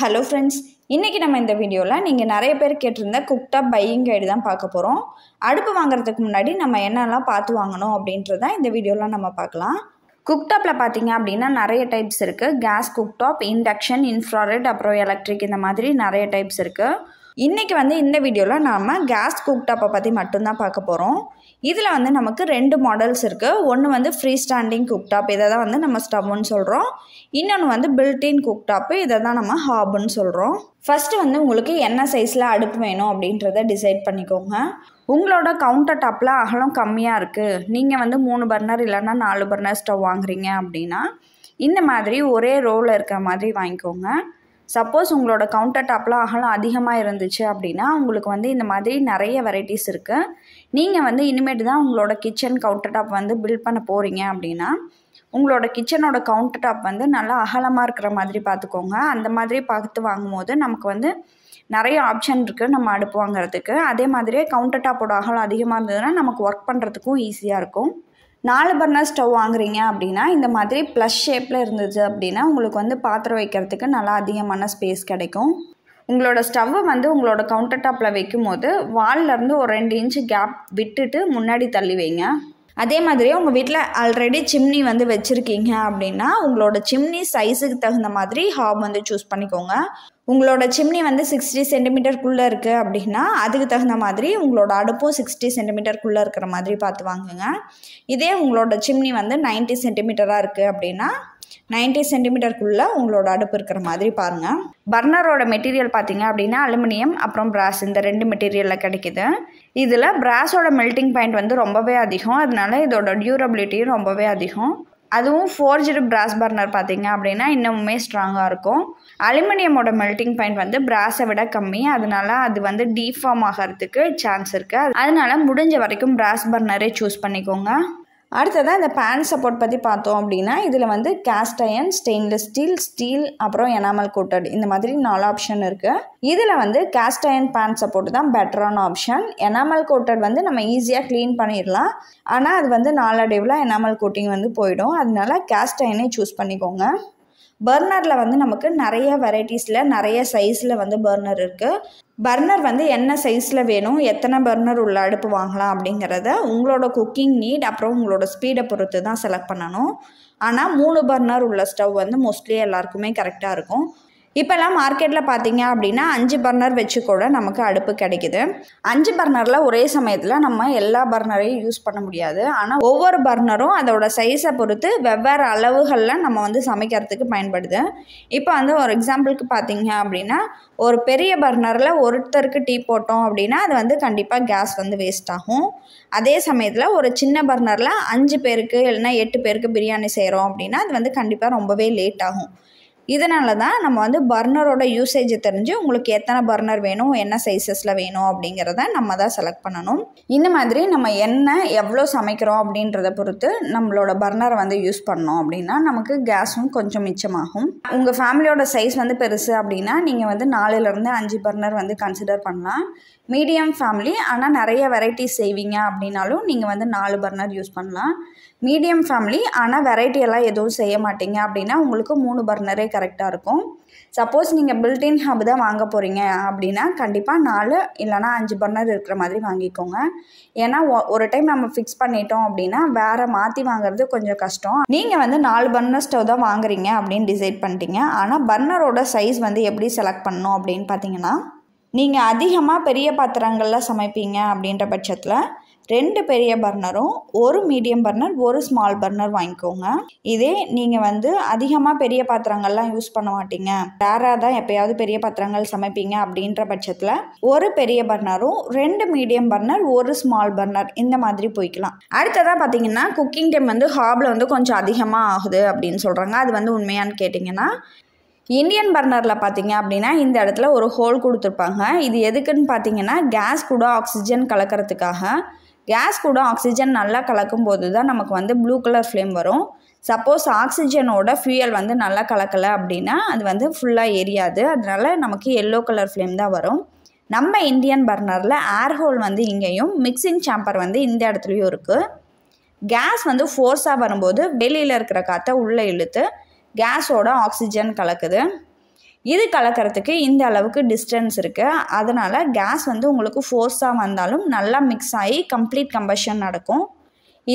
hello friends இன்றைக்கி நம்ம இந்த வீடியோவில் நீங்கள் நிறைய பேர் கேட்டிருந்த குக்டாப் பையிங் கைடு தான் பார்க்க போகிறோம் அடுப்பு வாங்குறதுக்கு முன்னாடி நம்ம என்னெல்லாம் பார்த்து வாங்கணும் அப்படின்றத இந்த வீடியோவில் நம்ம பார்க்கலாம் குக்டாப்பில் பார்த்தீங்க அப்படின்னா நிறைய டைப்ஸ் இருக்குது கேஸ் குக்டாப் இண்டக்ஷன் இன்ஃப்ராரெட் அப்புறம் எலக்ட்ரிக் இந்த மாதிரி நிறைய டைப்ஸ் இருக்குது இன்றைக்கி வந்து இந்த வீடியோவில் நாம் கேஸ் குக்டாப்பை பற்றி மட்டும்தான் பார்க்க போகிறோம் இதில் வந்து நமக்கு ரெண்டு மாடல்ஸ் இருக்குது ஒன்று வந்து ஃப்ரீ ஸ்டாண்டிங் குக்டாப் இதை தான் வந்து நம்ம ஸ்டவ்னு சொல்கிறோம் இன்னொன்று வந்து பில்டின் குக்டாப்பு இதை தான் நம்ம ஹாப்னு சொல்கிறோம் ஃபஸ்ட்டு வந்து உங்களுக்கு என்ன சைஸில் அடுப்பு வேணும் அப்படின்றத டிசைட் பண்ணிக்கோங்க உங்களோட கவுண்டர் டாப்பில் அகலம் கம்மியாக இருக்குது நீங்கள் வந்து மூணு பர்னர் இல்லைன்னா நாலு பர்னர் ஸ்டவ் வாங்குறீங்க அப்படின்னா இந்த மாதிரி ஒரே ரோவில் இருக்கிற மாதிரி வாங்கிக்கோங்க சப்போஸ் உங்களோட கவுண்டர் டாப்பில் அகலம் அதிகமாக இருந்துச்சு அப்படின்னா உங்களுக்கு வந்து இந்த மாதிரி நிறைய வெரைட்டிஸ் இருக்குது நீங்கள் வந்து இனிமேட்டு தான் உங்களோட கிச்சன் கவுண்டர் டாப் வந்து பில்ட் பண்ண போகிறீங்க அப்படின்னா உங்களோட கிச்சனோட கவுண்டர் டாப் வந்து நல்லா அகலமாக இருக்கிற மாதிரி பார்த்துக்கோங்க அந்த மாதிரி பார்த்து வாங்கும்போது நமக்கு வந்து நிறைய ஆப்ஷன் இருக்குது நம்ம அடுப்பு வாங்குறதுக்கு அதே மாதிரியே கவுண்டர் டாப்போட அகலம் அதிகமாக இருந்ததுன்னா நமக்கு ஒர்க் பண்ணுறதுக்கும் ஈஸியாக இருக்கும் நாலு பர்னர் ஸ்டவ் வாங்குறீங்க அப்படின்னா இந்த மாதிரி ப்ளஸ் ஷேப்பில் இருந்துச்சு அப்படின்னா உங்களுக்கு வந்து பாத்திரம் வைக்கிறதுக்கு நல்லா அதிகமான ஸ்பேஸ் கிடைக்கும் உங்களோட ஸ்டவ்வை வந்து உங்களோட கவுண்டர் டாப்பில் வைக்கும் போது வால்லேருந்து ஒரு ரெண்டு இன்ச்சு கேப் விட்டுட்டு முன்னாடி தள்ளி வைங்க அதே மாதிரி உங்கள் வீட்டில் ஆல்ரெடி சிம்னி வந்து வச்சுருக்கீங்க அப்படின்னா உங்களோட சிம்னி சைஸுக்கு தகுந்த மாதிரி ஹாப் வந்து சூஸ் பண்ணிக்கோங்க உங்களோட சிம்னி வந்து சிக்ஸ்டி சென்டிமீட்டருக்குள்ளே இருக்குது அப்படின்னா அதுக்கு தகுந்த மாதிரி உங்களோட அடுப்பும் சிக்ஸ்டி சென்டிமீட்டருக்குள்ளே இருக்கிற மாதிரி பார்த்து வாங்குங்க இதே உங்களோட சிம்னி வந்து நைன்ட்டி சென்டிமீட்டராக இருக்குது அப்படின்னா நைன்ட்டி சென்டிமீட்டருக்குள்ளே உங்களோட அடுப்பு இருக்கிற மாதிரி பாருங்கள் பர்னரோட மெட்டீரியல் பார்த்தீங்க அப்படின்னா அலுமினியம் அப்புறம் பிராஸ் இந்த ரெண்டு மெட்டீரியலில் கிடைக்கிது இதில் பிராஸோட மெல்டிங் பாயிண்ட் வந்து ரொம்பவே அதிகம் அதனால இதோட டியூரபிலிட்டியும் ரொம்பவே அதிகம் அதுவும் ஃபோர்ஜ்டு பிராஸ் பர்னர் பார்த்தீங்க அப்படின்னா இன்னமுமே ஸ்ட்ராங்காக இருக்கும் அலுமினியமோட மெல்டிங் பாயிண்ட் வந்து பிராஸை விட கம்மி அதனால அது வந்து டீஃபார்ம் ஆகிறதுக்கு சான்ஸ் இருக்குது அதனால் முடிஞ்ச வரைக்கும் பிராஸ் பர்னரே சூஸ் பண்ணிக்கோங்க அடுத்ததாக இந்த பேன் சப்போர்ட் பற்றி பார்த்தோம் அப்படின்னா இதில் வந்து cast iron stainless steel steel அப்புறம் எனாமல் கோட்டட் இந்த மாதிரி நாலு ஆப்ஷன் இருக்குது இதில் வந்து கேஸ்ட் அயன் பேன் சப்போர்ட் தான் பெட்டரான ஆப்ஷன் எனாமல் கோட்டட் வந்து நம்ம ஈஸியாக க்ளீன் பண்ணிடலாம் ஆனால் அது வந்து நாளடைவில் எனாமல் கோட்டிங் வந்து போயிடும் அதனால கேஸ்ட் அயனே சூஸ் பண்ணிக்கோங்க பர்னரில் வந்து நமக்கு நிறைய வெரைட்டிஸில் நிறைய சைஸில் வந்து பர்னர் இருக்குது பர்னர் வந்து என்ன சைஸில் வேணும் எத்தனை பர்னர் உள்ள அடுப்பு வாங்கலாம் அப்படிங்கிறத உங்களோட குக்கிங் நீட் அப்புறம் உங்களோட ஸ்பீடை பொறுத்து தான் செலக்ட் பண்ணணும் ஆனால் மூணு பர்னர் உள்ள ஸ்டவ் வந்து மோஸ்ட்லி எல்லாருக்குமே கரெக்டாக இருக்கும் இப்போல்லாம் மார்க்கெட்டில் பார்த்தீங்க அப்படின்னா அஞ்சு பர்னர் வச்சு கூட நமக்கு அடுப்பு கிடைக்குது அஞ்சு பர்னரில் ஒரே சமயத்தில் நம்ம எல்லா பர்னரையும் யூஸ் பண்ண முடியாது ஆனால் ஒவ்வொரு பர்னரும் அதோட சைஸை பொறுத்து வெவ்வேறு அளவுகளில் நம்ம வந்து சமைக்கிறதுக்கு பயன்படுது இப்போ வந்து ஒரு எக்ஸாம்பிளுக்கு பார்த்தீங்க அப்படின்னா ஒரு பெரிய பர்னரில் ஒருத்தருக்கு டீ போட்டோம் அப்படின்னா அது வந்து கண்டிப்பாக கேஸ் வந்து வேஸ்ட் ஆகும் அதே சமயத்தில் ஒரு சின்ன பர்னரில் அஞ்சு பேருக்கு இல்லைன்னா எட்டு பேருக்கு பிரியாணி செய்கிறோம் அப்படின்னா அது வந்து கண்டிப்பாக ரொம்பவே லேட் ஆகும் இதனால தான் நம்ம வந்து பர்னரோட யூசேஜை தெரிஞ்சு உங்களுக்கு எத்தனை பர்னர் வேணும் என்ன சைஸஸில் வேணும் அப்படிங்கிறத நம்ம தான் செலக்ட் பண்ணணும் இந்த மாதிரி நம்ம என்ன எவ்வளோ சமைக்கிறோம் அப்படின்றத பொறுத்து நம்மளோட பர்னரை வந்து யூஸ் பண்ணோம் அப்படின்னா நமக்கு கேஸும் கொஞ்சம் மிச்சமாகும் உங்கள் ஃபேமிலியோட சைஸ் வந்து பெருசு அப்படின்னா நீங்கள் வந்து நாலுலேருந்து அஞ்சு பர்னர் வந்து கன்சிடர் பண்ணலாம் மீடியம் ஃபேமிலி ஆனால் நிறைய வெரைட்டிஸ் செய்வீங்க அப்படின்னாலும் நீங்கள் வந்து நாலு பர்னர் யூஸ் பண்ணலாம் மீடியம் ஃபேமிலி ஆனால் வெரைட்டி எல்லாம் எதுவும் செய்ய மாட்டிங்க அப்படின்னா உங்களுக்கு மூணு பர்னரே கரெக்டாக இருக்கும் சப்போஸ் நீங்கள் பில்டின் ஹப் தான் வாங்க போகிறீங்க அப்படின்னா கண்டிப்பாக நாலு இல்லைனா அஞ்சு பர்னர் இருக்கிற மாதிரி வாங்கிக்கோங்க ஏன்னா ஒரு டைம் நம்ம ஃபிக்ஸ் பண்ணிட்டோம் அப்படின்னா வேறு மாற்றி வாங்குறது கொஞ்சம் கஷ்டம் நீங்கள் வந்து நாலு பர்னர் ஸ்டவ் தான் வாங்குறீங்க அப்படின்னு டிசைட் பண்ணிட்டீங்க ஆனால் பர்னரோட சைஸ் வந்து எப்படி செலக்ட் பண்ணணும் அப்படின்னு பார்த்தீங்கன்னா நீங்கள் அதிகமாக பெரிய பாத்திரங்களில் சமைப்பீங்க அப்படின்ற பட்சத்தில் ரெண்டு பெரிய பர்னரும் ஒரு மீடியம் பர்னர் ஒரு ஸ்மால் பர்னர் வாங்கிக்கோங்க இதே நீங்கள் வந்து அதிகமாக பெரிய பாத்திரங்கள்லாம் யூஸ் பண்ண மாட்டீங்க ரேராக தான் எப்போயாவது பெரிய பாத்திரங்கள் சமைப்பீங்க அப்படின்ற பட்சத்தில் ஒரு பெரிய பர்னரும் ரெண்டு மீடியம் பர்னர் ஒரு ஸ்மால் பர்னர் இந்த மாதிரி போய்க்கலாம் அடுத்ததாக பார்த்தீங்கன்னா குக்கிங் டைம் வந்து ஹாபில் வந்து கொஞ்சம் அதிகமாக ஆகுது அப்படின்னு சொல்கிறாங்க அது வந்து உண்மையானு கேட்டிங்கன்னா இந்தியன் பர்னரில் பார்த்தீங்க அப்படின்னா இந்த இடத்துல ஒரு ஹோல் கொடுத்துருப்பாங்க இது எதுக்குன்னு பார்த்தீங்கன்னா கேஸ் கூட ஆக்சிஜன் கலக்கிறதுக்காக கேஸ் கூட ஆக்சிஜன் நல்லா கலக்கும் போது தான் நமக்கு வந்து ப்ளூ கலர் ஃப்ளேம் வரும் சப்போஸ் ஆக்சிஜனோட ஃபியூயல் வந்து நல்லா கலக்கலை அப்படின்னா அது வந்து ஃபுல்லாக எரியாது அதனால் நமக்கு எல்லோ கலர் ஃப்ளேம் தான் வரும் நம்ம இந்தியன் பர்னரில் ஏர் ஹோல் வந்து இங்கேயும் மிக்சிங் சாம்பர் வந்து இந்த இடத்துலையும் இருக்குது கேஸ் வந்து ஃபோர்ஸாக வரும்போது வெளியில் இருக்கிற காற்றை உள்ளே இழுத்து கேஸோட ஆக்சிஜன் கலக்குது இது கலக்கிறதுக்கு இந்த அளவுக்கு டிஸ்டன்ஸ் இருக்குது அதனால் கேஸ் வந்து உங்களுக்கு ஃபோர்ஸாக வந்தாலும் நல்லா மிக்ஸ் ஆகி கம்ப்ளீட் கம்பஷன் நடக்கும்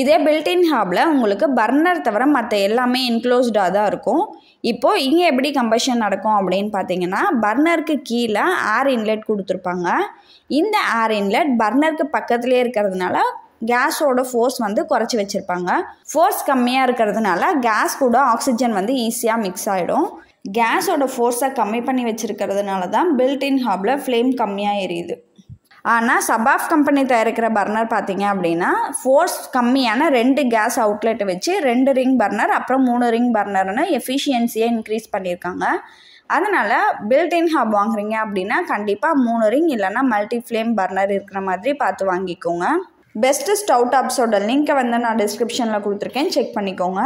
இதே பில்டின் ஹாப்பில் உங்களுக்கு பர்னர் தவிர மற்ற எல்லாமே என்க்ளோஸ்டாக தான் இருக்கும் இப்போது இங்கே எப்படி கம்பஷன் நடக்கும் அப்படின்னு பார்த்தீங்கன்னா பர்னருக்கு கீழே ஏர் இன்லெட் கொடுத்துருப்பாங்க இந்த ஏர் இன்லெட் பர்னருக்கு பக்கத்துலேயே இருக்கிறதுனால கேஸோட ஃபோர்ஸ் வந்து குறைச்சி வச்சுருப்பாங்க ஃபோர்ஸ் கம்மியாக இருக்கிறதுனால கேஸ் கூட ஆக்சிஜன் வந்து ஈஸியாக மிக்ஸ் ஆகிடும் கேஸோட ஃபோர்ஸை கம்மி பண்ணி வச்சுருக்கிறதுனால தான் பில்டின் ஹாப்பில் ஃப்ளேம் கம்மியாக எரியுது ஆனால் சபாஃப் கம்பெனி தயாரிக்கிற பர்னர் பார்த்தீங்க அப்படின்னா ஃபோர்ஸ் கம்மியான ரெண்டு கேஸ் அவுட்லெட்டை வச்சு ரெண்டு ரிங் பர்னர் அப்புறம் மூணு ரிங் பர்னர்னு எஃபிஷியன்சியை இன்க்ரீஸ் பண்ணியிருக்காங்க அதனால் பில்டின் ஹாப் வாங்குறீங்க அப்படின்னா கண்டிப்பாக மூணு ரிங் இல்லைன்னா மல்டி ஃப்ளேம் பர்னர் இருக்கிற மாதிரி பார்த்து வாங்கிக்கோங்க பெஸ்ட்டு ஸ்டவ் டாப்ஸோட லிங்க்கை வந்து நான் டிஸ்கிரிப்ஷனில் கொடுத்துருக்கேன் செக் பண்ணிக்கோங்க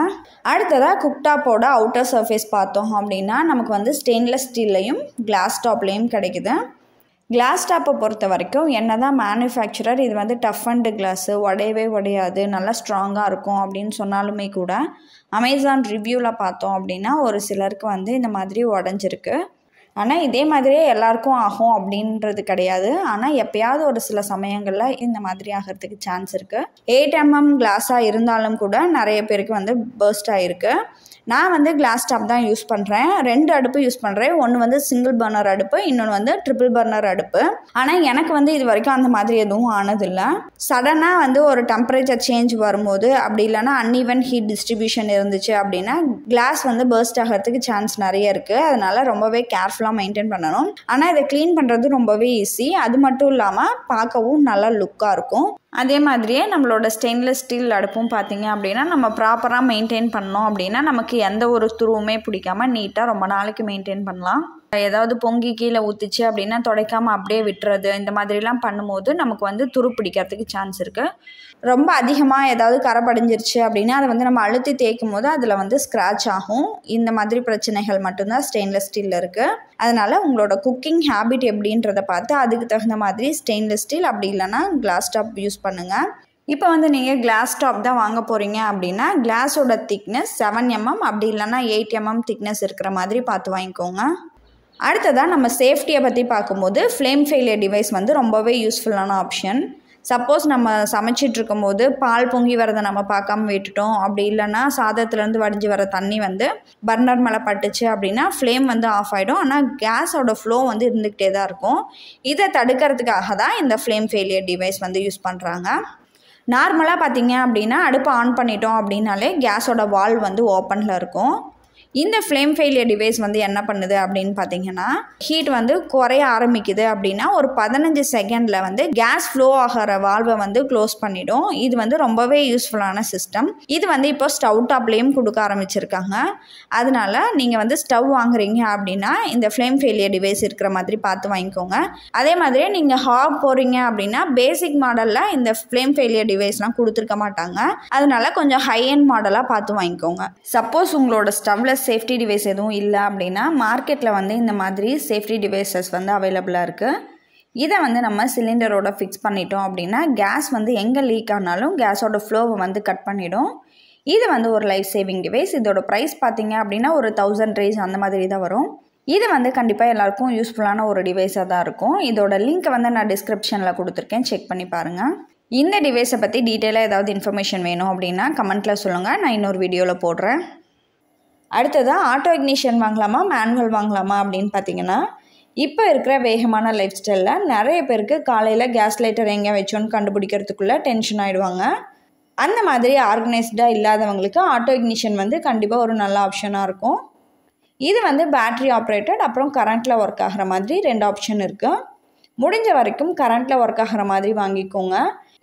அடுத்ததாக குக்டாப்போட அவுட்டர் சர்ஃபேஸ் பார்த்தோம் அப்படின்னா நமக்கு வந்து ஸ்டெயின்லெஸ் ஸ்டீல்லையும் கிளாஸ் டாப்லேயும் கிடைக்குது கிளாஸ் டாப்பை பொறுத்த வரைக்கும் என்ன தான் மேனுஃபேக்சரர் இது வந்து டஃப் அண்டு கிளாஸு உடையவே உடையாது நல்லா ஸ்ட்ராங்காக இருக்கும் அப்படின்னு சொன்னாலுமே கூட அமேசான் ரிவ்யூவில் பார்த்தோம் அப்படின்னா ஒரு சிலருக்கு வந்து இந்த மாதிரி உடஞ்சிருக்கு ஆனால் இதே மாதிரியே எல்லாருக்கும் ஆகும் அப்படின்றது கிடையாது ஆனால் எப்பயாவது ஒரு சில சமயங்களில் இந்த மாதிரி ஆகிறதுக்கு சான்ஸ் இருக்குது எயிட் எம்எம் கிளாஸாக இருந்தாலும் கூட நிறைய பேருக்கு வந்து பேர்ஸ்ட் ஆகிருக்கு நான் வந்து கிளாஸ் டாப் தான் யூஸ் பண்ணுறேன் ரெண்டு அடுப்பு யூஸ் பண்ணுறேன் ஒன்று வந்து சிங்கிள் பர்னர் அடுப்பு இன்னொன்று வந்து ட்ரிபிள் பர்னர் அடுப்பு ஆனால் எனக்கு வந்து இது வரைக்கும் அந்த மாதிரி எதுவும் ஆனதில்லை சடனாக வந்து ஒரு டெம்பரேச்சர் சேஞ்ச் வரும்போது அப்படி இல்லைனா அன்இவன் ஹீட் டிஸ்ட்ரிபியூஷன் இருந்துச்சு அப்படின்னா கிளாஸ் வந்து பேர்ஸ்ட் ஆகிறதுக்கு சான்ஸ் நிறைய இருக்குது அதனால் ரொம்பவே கேர்ஃபுல்லாக கேர்ஃபுல்லாக மெயின்டைன் பண்ணணும் ஆனால் இதை க்ளீன் பண்ணுறது ரொம்பவே ஈஸி அது மட்டும் இல்லாமல் பார்க்கவும் நல்லா லுக்காக இருக்கும் அதே மாதிரியே நம்மளோட ஸ்டெயின்லெஸ் ஸ்டீல் அடுப்பும் பார்த்திங்க அப்படின்னா நம்ம ப்ராப்பராக மெயின்டைன் பண்ணோம் அப்படின்னா நமக்கு எந்த ஒரு துருவுமே பிடிக்காமல் நீட்டாக ரொம்ப நாளைக்கு மெயின்டைன் பண்ணலாம் ஏதாவது பொங்கி கீழே ஊற்றுச்சு அப்படின்னா துடைக்காமல் அப்படியே விட்டுறது இந்த மாதிரிலாம் பண்ணும்போது நமக்கு வந்து துரு பிடிக்கிறதுக்கு சான்ஸ் இருக்குது ரொம்ப அதிகமாக ஏதாவது கரை அப்படின்னா அதை வந்து நம்ம அழுத்தி தேய்க்கும் போது அதில் வந்து ஸ்க்ராட்ச் ஆகும் இந்த மாதிரி பிரச்சனைகள் மட்டும்தான் ஸ்டெயின்லெஸ் ஸ்டீலில் இருக்குது அதனால் உங்களோட குக்கிங் ஹேபிட் எப்படின்றத பார்த்து அதுக்கு தகுந்த மாதிரி ஸ்டெயின்லெஸ் ஸ்டீல் அப்படி இல்லைன்னா கிளாஸ் டாப் யூஸ் பண்ணுங்கள் இப்போ வந்து நீங்கள் கிளாஸ் டாப் தான் வாங்க போகிறீங்க அப்படின்னா கிளாஸோட திக்னஸ் செவன் எம்எம் அப்படி இல்லைன்னா எயிட் எம்எம் திக்னஸ் இருக்கிற மாதிரி பார்த்து வாங்கிக்கோங்க அடுத்ததாக நம்ம சேஃப்டியை பற்றி பார்க்கும்போது ஃப்ளேம் ஃபெயிலியர் டிவைஸ் வந்து ரொம்பவே யூஸ்ஃபுல்லான ஆப்ஷன் சப்போஸ் நம்ம சமைச்சிட்ருக்கும் போது பால் பொங்கி வரதை நம்ம பார்க்காம விட்டுட்டோம் அப்படி இல்லைன்னா சாதத்துலேருந்து வடிஞ்சு வர தண்ணி வந்து பர்னர் மேலே பட்டுச்சு அப்படின்னா ஃப்ளேம் வந்து ஆஃப் ஆகிடும் ஆனால் கேஸோட ஃப்ளோ வந்து இருந்துக்கிட்டே தான் இருக்கும் இதை தடுக்கிறதுக்காக தான் இந்த ஃப்ளேம் ஃபெயிலியர் டிவைஸ் வந்து யூஸ் பண்ணுறாங்க நார்மலாக பார்த்தீங்க அப்படின்னா அடுப்பை ஆன் பண்ணிட்டோம் அப்படின்னாலே கேஸோட வால் வந்து ஓப்பனில் இருக்கும் இந்த ஃப்ளேம் ஃபெயிலியர் டிவைஸ் வந்து என்ன பண்ணுது அப்படின்னு பார்த்தீங்கன்னா ஹீட் வந்து குறைய ஆரம்பிக்குது அப்படின்னா ஒரு பதினஞ்சு செகண்டில் வந்து கேஸ் ஃப்ளோ ஆகிற வால்வை வந்து க்ளோஸ் பண்ணிடும் இது வந்து ரொம்பவே யூஸ்ஃபுல்லான சிஸ்டம் இது வந்து இப்போ ஸ்டவ் டாப்லேயும் கொடுக்க ஆரம்பிச்சிருக்காங்க அதனால நீங்கள் வந்து ஸ்டவ் வாங்குறீங்க அப்படின்னா இந்த ஃப்ளேம் ஃபெயிலியர் டிவைஸ் இருக்கிற மாதிரி பார்த்து வாங்கிக்கோங்க அதே மாதிரி நீங்கள் ஹாப் போகிறீங்க அப்படின்னா பேசிக் மாடலில் இந்த ஃப்ளேம் ஃபெயிலியர் டிவைஸ்லாம் கொடுத்துருக்க மாட்டாங்க அதனால கொஞ்சம் ஹை அண்ட் மாடலாக பார்த்து வாங்கிக்கோங்க சப்போஸ் உங்களோட ஸ்டவ்வில் சேஃப்டி டிவைஸ் எதுவும் இல்லை அப்படின்னா மார்க்கெட்டில் வந்து இந்த மாதிரி சேஃப்டி டிவைசஸ் வந்து அவைலபிளாக இருக்குது இதை வந்து நம்ம சிலிண்டரோட ஃபிக்ஸ் பண்ணிட்டோம் அப்படின்னா கேஸ் வந்து எங்கே லீக் ஆனாலும் கேஸோட ஃப்ளோவை வந்து கட் பண்ணிடும் இது வந்து ஒரு லைஃப் சேவிங் டிவைஸ் இதோட ப்ரைஸ் பார்த்தீங்க அப்படின்னா ஒரு தௌசண்ட் ரேஸ் அந்த மாதிரி தான் வரும் இது வந்து கண்டிப்பாக எல்லாருக்கும் யூஸ்ஃபுல்லான ஒரு டிவைஸாக தான் இருக்கும் இதோட லிங்க்கை வந்து நான் டிஸ்கிரிப்ஷனில் கொடுத்துருக்கேன் செக் பண்ணி பாருங்கள் இந்த டிவைஸை பற்றி டீட்டெயிலாக ஏதாவது இன்ஃபர்மேஷன் வேணும் அப்படின்னா கமெண்ட்டில் சொல்லுங்கள் நான் இன்னொரு வீடியோவில் போடுறேன் அடுத்ததாக ஆட்டோ இக்னிஷன் வாங்கலாமா மேனுவல் வாங்கலாமா அப்படின்னு பார்த்தீங்கன்னா இப்போ இருக்கிற வேகமான லைஃப் ஸ்டைலில் நிறைய பேருக்கு காலையில் கேஸ் லைட்டர் எங்கே வச்சோன்னு கண்டுபிடிக்கிறதுக்குள்ளே டென்ஷன் ஆகிடுவாங்க அந்த மாதிரி ஆர்கனைஸ்டாக இல்லாதவங்களுக்கு ஆட்டோ இக்னிஷன் வந்து கண்டிப்பாக ஒரு நல்ல ஆப்ஷனாக இருக்கும் இது வந்து பேட்ரி ஆப்ரேட்டட் அப்புறம் கரண்ட்டில் ஒர்க் ஆகிற மாதிரி ரெண்டு ஆப்ஷன் இருக்குது முடிஞ்ச வரைக்கும் கரண்ட்டில் ஒர்க் ஆகிற மாதிரி வாங்கிக்கோங்க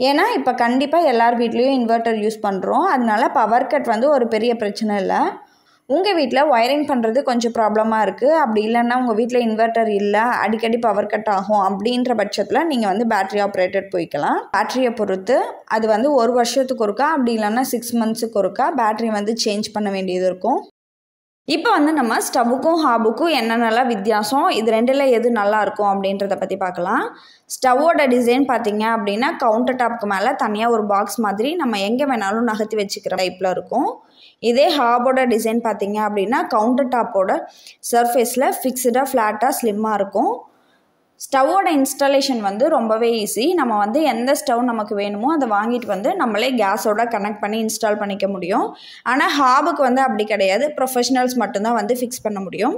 ஏன்னா இப்போ கண்டிப்பாக எல்லார் வீட்லேயும் இன்வெர்ட்டர் யூஸ் பண்ணுறோம் அதனால பவர் கட் வந்து ஒரு பெரிய பிரச்சனை இல்லை உங்கள் வீட்டில் ஒயரிங் பண்ணுறது கொஞ்சம் ப்ராப்ளமாக இருக்குது அப்படி இல்லைன்னா உங்கள் வீட்டில் இன்வெர்ட்டர் இல்லை அடிக்கடி பவர் கட் ஆகும் அப்படின்ற பட்சத்தில் நீங்கள் வந்து பேட்ரி ஆப்ரேட்டட் போய்க்கலாம் பேட்ரியை பொறுத்து அது வந்து ஒரு வருஷத்துக்கு ஒருக்கா அப்படி இல்லைன்னா சிக்ஸ் மந்த்ஸுக்கு ஒருக்கா பேட்ரி வந்து சேஞ்ச் பண்ண வேண்டியது இருக்கும் இப்போ வந்து நம்ம ஸ்டவ்வுக்கும் ஹாபுக்கும் என்னென்னலாம் வித்தியாசம் இது ரெண்டில் எது நல்லாயிருக்கும் அப்படின்றத பற்றி பார்க்கலாம் ஸ்டவ்வோட டிசைன் பார்த்தீங்க அப்படின்னா கவுண்டர் டாப்க்கு மேலே தனியாக ஒரு பாக்ஸ் மாதிரி நம்ம எங்கே வேணாலும் நகர்த்தி வச்சுக்கிற டைப்பில் இருக்கும் இதே ஹாபோட டிசைன் பார்த்தீங்க அப்படின்னா கவுண்டர் டாப்போட சர்ஃபேஸில் ஃபிக்ஸ்டாக ஃப்ளாட்டாக ஸ்லிம்மாக இருக்கும் ஸ்டவ்வோட இன்ஸ்டாலேஷன் வந்து ரொம்பவே ஈஸி நம்ம வந்து எந்த ஸ்டவ் நமக்கு வேணுமோ அதை வாங்கிட்டு வந்து நம்மளே கேஸோட கனெக்ட் பண்ணி இன்ஸ்டால் பண்ணிக்க முடியும் ஆனால் ஹாபுக்கு வந்து அப்படி கிடையாது ப்ரொஃபஷனல்ஸ் மட்டும்தான் வந்து ஃபிக்ஸ் பண்ண முடியும்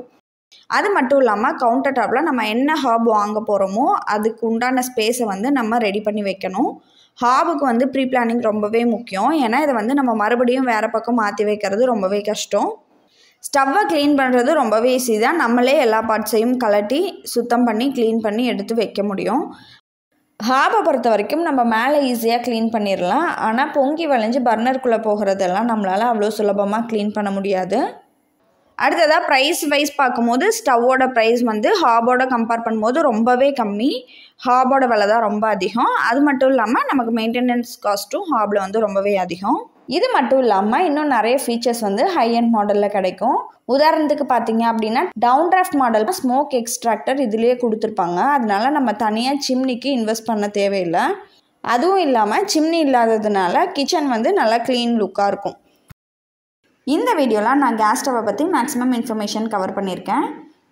அது மட்டும் இல்லாமல் கவுண்டர் டாப்பில் நம்ம என்ன ஹாப் வாங்க போகிறோமோ அதுக்கு உண்டான ஸ்பேஸை வந்து நம்ம ரெடி பண்ணி வைக்கணும் ஹாபுக்கு வந்து ப்ரீ பிளானிங் ரொம்பவே முக்கியம் ஏன்னா இதை வந்து நம்ம மறுபடியும் வேறு பக்கம் மாற்றி வைக்கிறது ரொம்பவே கஷ்டம் ஸ்டவ்வை க்ளீன் பண்ணுறது ரொம்பவே ஈஸி தான் நம்மளே எல்லா பார்ட்ஸையும் கலட்டி சுத்தம் பண்ணி க்ளீன் பண்ணி எடுத்து வைக்க முடியும் ஹாபை பொறுத்த வரைக்கும் நம்ம மேலே ஈஸியாக க்ளீன் பண்ணிடலாம் ஆனால் பொங்கி வளைஞ்சு பர்னருக்குள்ளே போகிறதெல்லாம் நம்மளால் அவ்வளோ சுலபமாக க்ளீன் பண்ண முடியாது அடுத்ததாக ப்ரைஸ் வைஸ் பார்க்கும்போது ஸ்டவ்வோட ப்ரைஸ் வந்து ஹாபோட கம்பேர் பண்ணும்போது ரொம்பவே கம்மி ஹாபோட விலை தான் ரொம்ப அதிகம் அது மட்டும் இல்லாமல் நமக்கு மெயின்டெனன்ஸ் காஸ்ட்டும் ஹாபில் வந்து ரொம்பவே அதிகம் இது மட்டும் இல்லாமல் இன்னும் நிறைய ஃபீச்சர்ஸ் வந்து ஹை அண்ட் மாடலில் கிடைக்கும் உதாரணத்துக்கு பார்த்தீங்க அப்படின்னா டவுன் டிராஃப்ட் மாடலில் ஸ்மோக் எக்ஸ்ட்ராக்டர் இதுலேயே கொடுத்துருப்பாங்க அதனால நம்ம தனியாக சிம்னிக்கு இன்வெஸ்ட் பண்ண தேவையில்லை அதுவும் இல்லாமல் சிம்னி இல்லாததுனால கிச்சன் வந்து நல்லா க்ளீன் லுக்காக இருக்கும் இந்த வீடியோலாம் நான் கேஸ் ஸ்டவ்வை பற்றி மேக்ஸிமம் இன்ஃபர்மேஷன் கவர் பண்ணியிருக்கேன்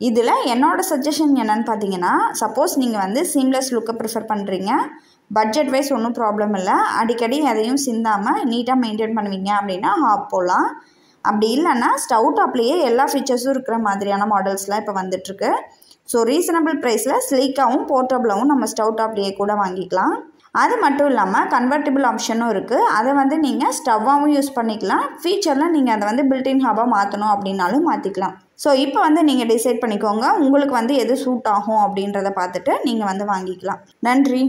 இதில் என்னோடய சஜஷன் என்னென்னு பார்த்தீங்கன்னா சப்போஸ் நீங்கள் வந்து சீம்லெஸ் லுக்கை ப்ரிஃபர் பண்ணுறீங்க பட்ஜெட் வைஸ் ஒன்றும் ப்ராப்ளம் இல்லை அடிக்கடி எதையும் சிந்தாமல் நீட்டாக மெயின்டைன் பண்ணுவீங்க அப்படின்னா ஹாப் போகலாம் அப்படி இல்லைன்னா ஸ்டவ் டாப்லேயே எல்லா ஃபீச்சர்ஸும் இருக்கிற மாதிரியான மாடல்ஸ்லாம் இப்போ வந்துட்டுருக்கு ஸோ ரீசனபிள் ப்ரைஸில் ஸ்லீக்காகவும் போர்ட்டபுளாகவும் நம்ம ஸ்டவ் டாப்லேயே கூட வாங்கிக்கலாம் அது மட்டும் இல்லாமல் கன்வெர்ட்டிபிள் ஆப்ஷனும் இருக்குது அதை வந்து நீங்கள் ஸ்டவ்வாகவும் யூஸ் பண்ணிக்கலாம் ஃபீச்சரில் நீங்கள் அதை வந்து பில்டின் ஹாபாக மாற்றணும் அப்படின்னாலும் மாற்றிக்கலாம் ஸோ இப்போ வந்து நீங்கள் டிசைட் பண்ணிக்கோங்க உங்களுக்கு வந்து எது சூட் ஆகும் அப்படின்றத பார்த்துட்டு நீங்கள் வந்து வாங்கிக்கலாம் நன்றி